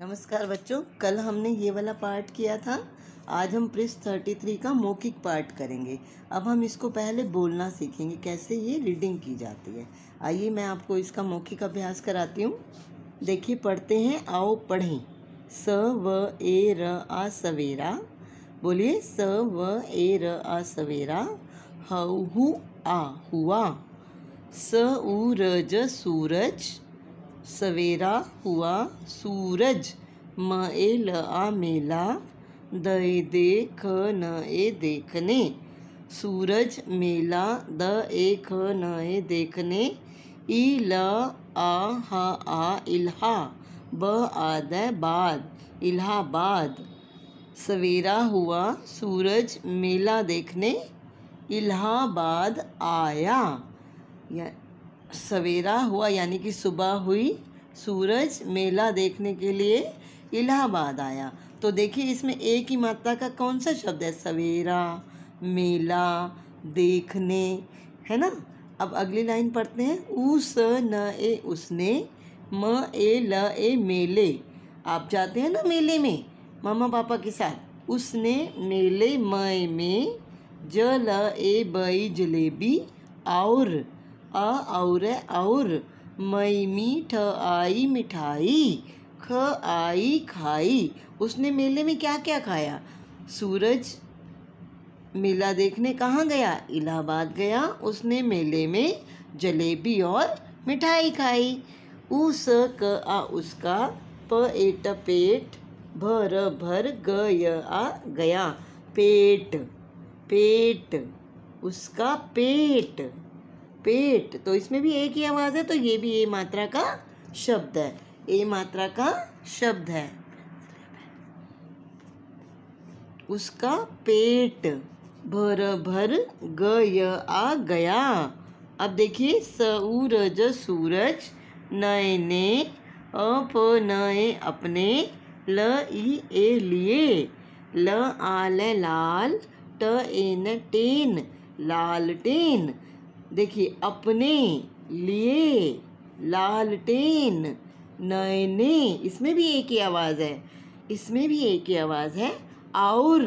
नमस्कार बच्चों कल हमने ये वाला पार्ट किया था आज हम प्रिस थर्टी थ्री का मौखिक पार्ट करेंगे अब हम इसको पहले बोलना सीखेंगे कैसे ये रीडिंग की जाती है आइए मैं आपको इसका मौखिक अभ्यास कराती हूँ देखिए पढ़ते हैं आओ पढ़ें स व ए र आ सवेरा बोलिए स व ए र आ सवेरा हु आ हुआ स उ र ज सूरज सवेरा हुआ सूरज म ए ल आ मेला द ए दे ख न ए देखने सूरज मेला द ए ख न ए देखने ई ल आ ह आ इल्हा ब आद बाद इलाहाबाद सवेरा हुआ सूरज मेला देखने इलाहाबाद आया या सवेरा हुआ यानी कि सुबह हुई सूरज मेला देखने के लिए इलाहाबाद आया तो देखिए इसमें एक ही मात्रा का कौन सा शब्द है सवेरा मेला देखने है ना अब अगली लाइन पढ़ते हैं स न ए उसने म ए ल ए मेले आप जाते हैं ना मेले में मामा पापा के साथ उसने मेले मय में ज ल ए बई जलेबी और अ और और मई मी ठ आई मिठाई ख आई खाई उसने मेले में क्या क्या खाया सूरज मेला देखने कहाँ गया इलाहाबाद गया उसने मेले में जलेबी और मिठाई खाई ऊ स क आ उसका प एट पेट भर भर ग य आ गया पेट पेट उसका पेट पेट तो इसमें भी एक ही आवाज़ है तो ये भी ए मात्रा का शब्द है ए मात्रा का शब्द है उसका पेट भर भर गय आ गया अब देखिए सूरज सूरज नए ने अप नए अपने ल ई ए लिए ल आल लाल ट एन टेन लाल टेन देखिए अपने लिए लालटेन नयने इसमें भी एक ही आवाज़ है इसमें भी एक ही आवाज़ है और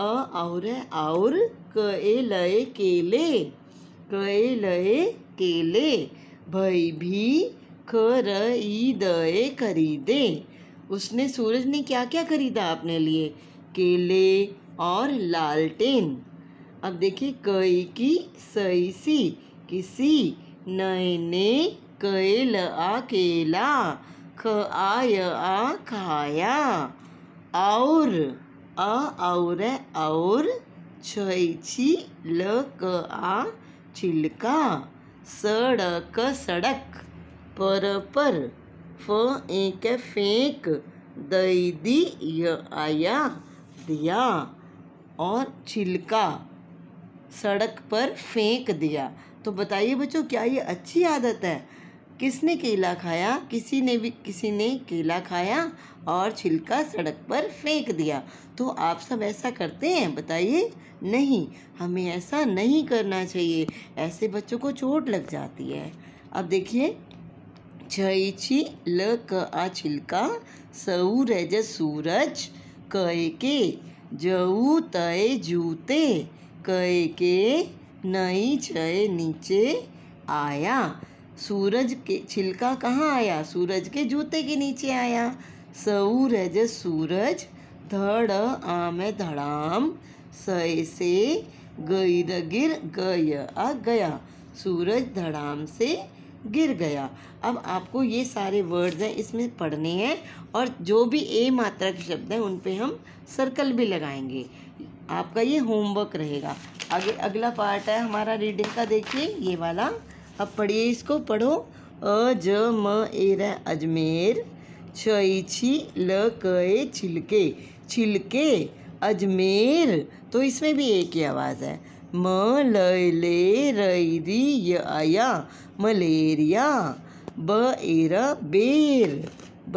अ और है और ए लय केले ए लय केले भई भी ख र ई ए खरीदे उसने सूरज ने क्या क्या खरीदा अपने लिए केले और लालटेन अब देखिए कई की सई सी किसी ने कैल आ केला ख आय आ खाया और अ और और छी ल क आ छिलका सड़क सड़क पर पर फ एक फेंक दई दी य आया दिया और छिलका सड़क पर फेंक दिया तो बताइए बच्चों क्या ये अच्छी आदत है किसने केला खाया किसी ने भी किसी ने केला खाया और छिलका सड़क पर फेंक दिया तो आप सब ऐसा करते हैं बताइए नहीं हमें ऐसा नहीं करना चाहिए ऐसे बच्चों को चोट लग जाती है अब देखिए छई छी ल क आ छिलका सऊ रज सूरज क के जऊ तय जूते कह के नई जय नीचे आया सूरज के छिलका कहाँ आया सूरज के जूते के नीचे आया सऊरज सूरज धड़ आम धड़ाम सय से गिर गिर गय आ गया सूरज धड़ाम से गिर गया अब आपको ये सारे वर्ड्स हैं इसमें पढ़ने हैं और जो भी ए मात्रा के शब्द हैं उन पे हम सर्कल भी लगाएंगे आपका ये होमवर्क रहेगा आगे अगला पार्ट है हमारा रीडिंग का देखिए ये वाला अब पढ़िए इसको पढ़ो अ ज म ए र अजमेर छ छी ल ए छिलके छिलके अजमेर तो इसमें भी एक ही आवाज़ है म ल ले रई री य आया मलेरिया ब एर बेर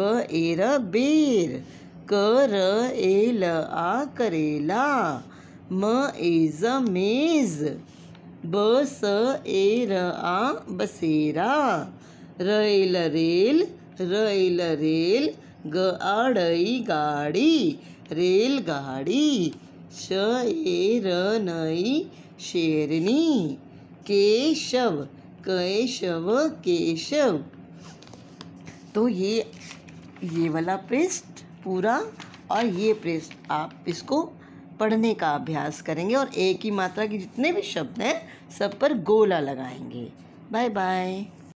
ब एर बेर क र ए ल आ करेला म एज मेज़ ब स ए र आ बसेरा रेल ए रेल रेल ग आड़ई गाड़ी रेलगाड़ी श ए र नई शेरनी केशव केशव केशव तो ये ये वाला पृष्ठ पूरा और ये प्रेस आप इसको पढ़ने का अभ्यास करेंगे और एक ही मात्रा के जितने भी शब्द हैं सब पर गोला लगाएंगे बाय बाय